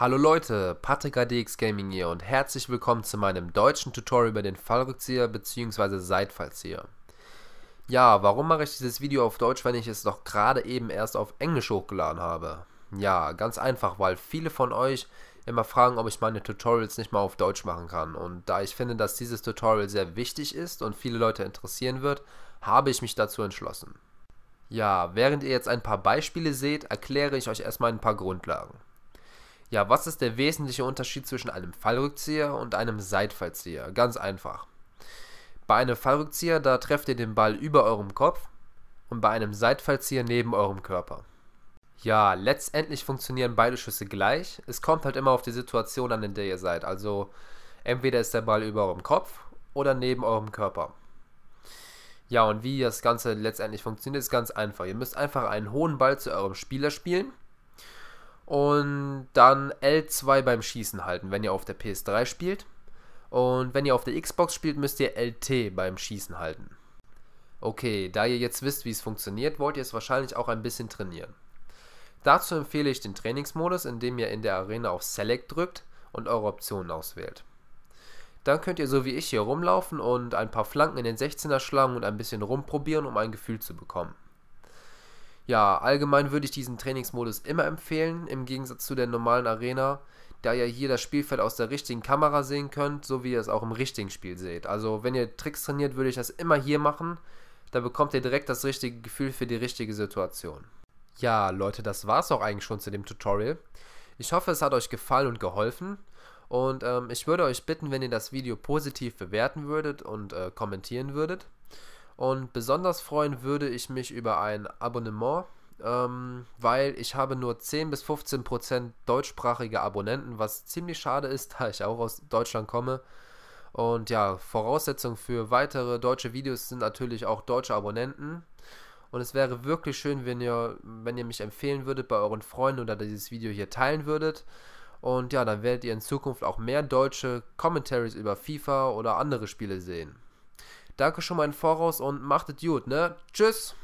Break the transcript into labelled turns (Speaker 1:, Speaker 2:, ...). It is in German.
Speaker 1: Hallo Leute, Patrick ADX Gaming hier und herzlich willkommen zu meinem deutschen Tutorial über den Fallrückzieher bzw. Seitfallzieher. Ja, warum mache ich dieses Video auf Deutsch, wenn ich es doch gerade eben erst auf Englisch hochgeladen habe? Ja, ganz einfach, weil viele von euch immer fragen, ob ich meine Tutorials nicht mal auf Deutsch machen kann. Und da ich finde, dass dieses Tutorial sehr wichtig ist und viele Leute interessieren wird, habe ich mich dazu entschlossen. Ja, während ihr jetzt ein paar Beispiele seht, erkläre ich euch erstmal ein paar Grundlagen. Ja, was ist der wesentliche Unterschied zwischen einem Fallrückzieher und einem Seitfallzieher? Ganz einfach. Bei einem Fallrückzieher, da trefft ihr den Ball über eurem Kopf und bei einem Seitfallzieher neben eurem Körper. Ja, letztendlich funktionieren beide Schüsse gleich. Es kommt halt immer auf die Situation an, in der ihr seid. Also entweder ist der Ball über eurem Kopf oder neben eurem Körper. Ja, und wie das Ganze letztendlich funktioniert, ist ganz einfach. Ihr müsst einfach einen hohen Ball zu eurem Spieler spielen und dann L2 beim Schießen halten, wenn ihr auf der PS3 spielt. Und wenn ihr auf der Xbox spielt, müsst ihr LT beim Schießen halten. Okay, da ihr jetzt wisst, wie es funktioniert, wollt ihr es wahrscheinlich auch ein bisschen trainieren. Dazu empfehle ich den Trainingsmodus, indem ihr in der Arena auf Select drückt und eure Optionen auswählt. Dann könnt ihr so wie ich hier rumlaufen und ein paar Flanken in den 16er schlagen und ein bisschen rumprobieren, um ein Gefühl zu bekommen. Ja, allgemein würde ich diesen Trainingsmodus immer empfehlen, im Gegensatz zu der normalen Arena, da ihr hier das Spielfeld aus der richtigen Kamera sehen könnt, so wie ihr es auch im richtigen Spiel seht. Also wenn ihr Tricks trainiert, würde ich das immer hier machen, da bekommt ihr direkt das richtige Gefühl für die richtige Situation. Ja, Leute, das war es auch eigentlich schon zu dem Tutorial. Ich hoffe, es hat euch gefallen und geholfen. Und ähm, ich würde euch bitten, wenn ihr das Video positiv bewerten würdet und äh, kommentieren würdet. Und besonders freuen würde ich mich über ein Abonnement, ähm, weil ich habe nur 10 bis 15 Prozent deutschsprachige Abonnenten, was ziemlich schade ist, da ich auch aus Deutschland komme. Und ja, Voraussetzung für weitere deutsche Videos sind natürlich auch deutsche Abonnenten. Und es wäre wirklich schön, wenn ihr, wenn ihr mich empfehlen würdet bei euren Freunden oder dieses Video hier teilen würdet. Und ja, dann werdet ihr in Zukunft auch mehr deutsche Commentaries über FIFA oder andere Spiele sehen. Danke schon mal im Voraus und macht es gut, ne? Tschüss!